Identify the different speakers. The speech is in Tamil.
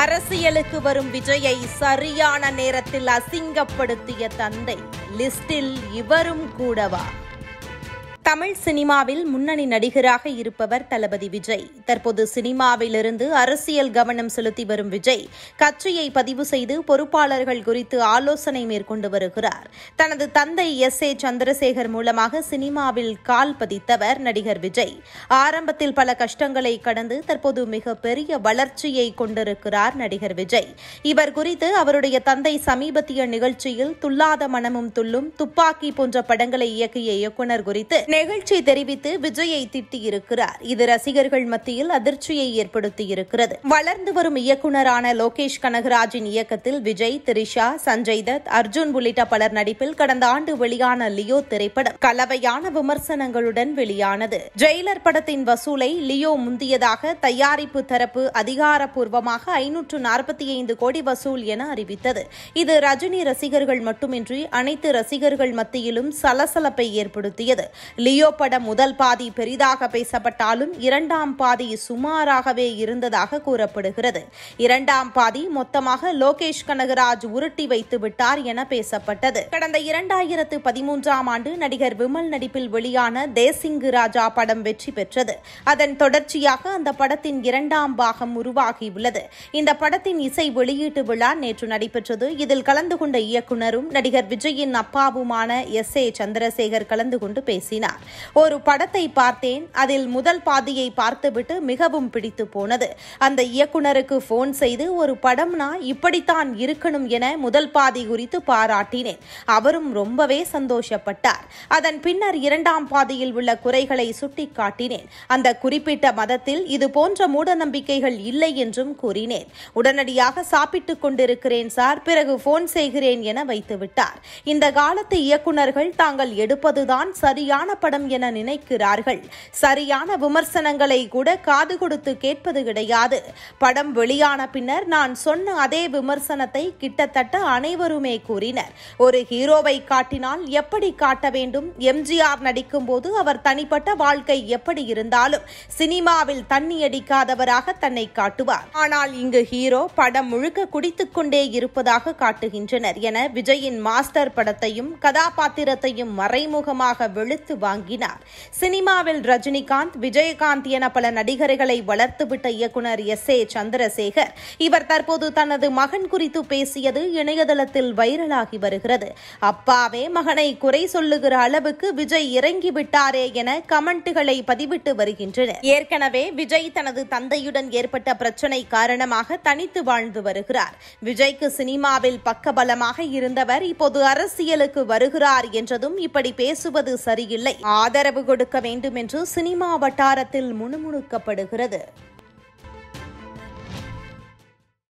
Speaker 1: அரசியலுக்கு வரும் விஜயை சரியான நேரத்தில் அசிங்கப்படுத்திய தந்தை லிஸ்டில் இவரும் கூடவா தமிழ் சினிமாவில் முன்னணி நடிகராக இருப்பவர் தளபதி விஜய் தற்போது சினிமாவிலிருந்து அரசியல் கவனம் செலுத்தி வரும் விஜய் கட்சியை பதிவு செய்து பொறுப்பாளர்கள் குறித்து ஆலோசனை மேற்கொண்டு வருகிறார் தனது தந்தை எஸ் ஏ சந்திரசேகர் மூலமாக சினிமாவில் கால் பதித்தவர் நடிகர் விஜய் ஆரம்பத்தில் பல கஷ்டங்களை கடந்து தற்போது மிக பெரிய வளர்ச்சியை கொண்டிருக்கிறார் நடிகர் விஜய் இவர் குறித்து அவருடைய தந்தை சமீபத்திய நிகழ்ச்சியில் துல்லாத மனமும் துள்ளும் துப்பாக்கி போன்ற படங்களை இயக்கிய இயக்குநர் குறித்து நெகிழ்ச்சி தெரிவித்து விஜயை திட்டியிருக்கிறார் இது ரசிகர்கள் மத்தியில் அதிர்ச்சியை ஏற்படுத்தியிருக்கிறது வளர்ந்து வரும் இயக்குநரான லோகேஷ் கனகராஜின் இயக்கத்தில் விஜய் திரிஷா சஞ்சய் தத் அர்ஜுன் உள்ளிட்ட பலர் நடிப்பில் கடந்த ஆண்டு வெளியான லியோ திரைப்படம் கலவையான விமர்சனங்களுடன் வெளியானது ஜெயிலர் படத்தின் வசூலை லியோ முந்தியதாக தயாரிப்பு தரப்பு அதிகாரப்பூர்வமாக ஐநூற்று நாற்பத்தி ஐந்து கோடி வசூல் என அறிவித்தது இது ரஜினி ரசிகர்கள் மட்டுமின்றி அனைத்து ரசிகர்கள் மத்தியிலும் சலசலப்பை ஏற்படுத்தியது லியோ பட முதல் பாதி பெரிதாக பேசப்பட்டாலும் இரண்டாம் பாதி சுமாராகவே இருந்ததாக கூறப்படுகிறது இரண்டாம் பாதி மொத்தமாக லோகேஷ் கனகராஜ் உருட்டி வைத்து விட்டார் என பேசப்பட்டது கடந்த இரண்டாயிரத்து பதிமூன்றாம் ஆண்டு நடிகர் விமல் நடிப்பில் வெளியான தேசிங்கு ராஜா படம் வெற்றி பெற்றது அதன் தொடர்ச்சியாக அந்த படத்தின் இரண்டாம் பாகம் உருவாகியுள்ளது இந்த படத்தின் இசை வெளியீட்டு விழா நேற்று நடைபெற்றது இதில் கலந்து கொண்ட இயக்குநரும் நடிகர் விஜயின் அப்பாவுமான எஸ் ஏ சந்திரசேகர் கலந்து கொண்டு பேசினார் சொன்னார் ஒரு படத்தை பார்த்தேன் அதில் முதல் பாதியை பார்த்துவிட்டு மிகவும் பிடித்து போனது அந்த இயக்குனருக்கு போன் செய்து ஒரு படம்னா இப்படித்தான் இருக்கணும் என முதல் பாதி குறித்து பாராட்டினேன் அவரும் ரொம்பவே சந்தோஷப்பட்டார் அதன் பின்னர் இரண்டாம் பாதியில் உள்ள குறைகளை சுட்டிக்காட்டினேன் அந்த குறிப்பிட்ட மதத்தில் இது போன்ற மூடநம்பிக்கைகள் இல்லை என்றும் கூறினேன் உடனடியாக சாப்பிட்டுக் கொண்டிருக்கிறேன் சார் பிறகு போன் செய்கிறேன் என வைத்துவிட்டார் இந்த காலத்து இயக்குநர்கள் தாங்கள் எடுப்பதுதான் சரியான படம் என நினைக்கிறார்கள் சரியான விமர்சனங்களை கூட காது கொடுத்து கேட்பது கிடையாது படம் வெளியான பின்னர் நான் சொன்ன அதே விமர்சனத்தை கிட்டத்தட்ட அனைவருமே கூறினர் ஒரு ஹீரோவை காட்டினால் எப்படி காட்ட வேண்டும் எம்ஜிஆர் நடிக்கும்போது அவர் தனிப்பட்ட வாழ்க்கை எப்படி இருந்தாலும் சினிமாவில் தண்ணி அடிக்காதவராக தன்னை காட்டுவார் ஆனால் இங்கு ஹீரோ படம் முழுக்க குடித்துக் கொண்டே இருப்பதாக காட்டுகின்றனர் என விஜயின் மாஸ்டர் படத்தையும் கதாபாத்திரத்தையும் மறைமுகமாக வெளுத்து வாங்கினார் சினிமாவில் ரஜினிகாந்த் விஜயகாந்த் என பல நடிகர்களை வளர்த்துவிட்ட இயக்குனர் எஸ் ஏ சந்திரசேகர் இவர் தற்போது தனது மகன் குறித்து பேசியது இணையதளத்தில் வைரலாகி வருகிறது அப்பாவே மகனை குறை சொல்லுகிற அளவுக்கு விஜய் இறங்கிவிட்டாரே என கமெண்ட்டுகளை பதிவிட்டு வருகின்றனர் ஏற்கனவே விஜய் தனது தந்தையுடன் ஏற்பட்ட பிரச்சினை காரணமாக தனித்து வாழ்ந்து வருகிறார் விஜய்க்கு சினிமாவில் பக்கபலமாக இருந்தவர் இப்போது அரசியலுக்கு வருகிறார் என்றதும் இப்படி பேசுவது சரியில்லை ஆதரவு கொடுக்க வேண்டும் என்று சினிமா வட்டாரத்தில் முணுமுணுக்கப்படுகிறது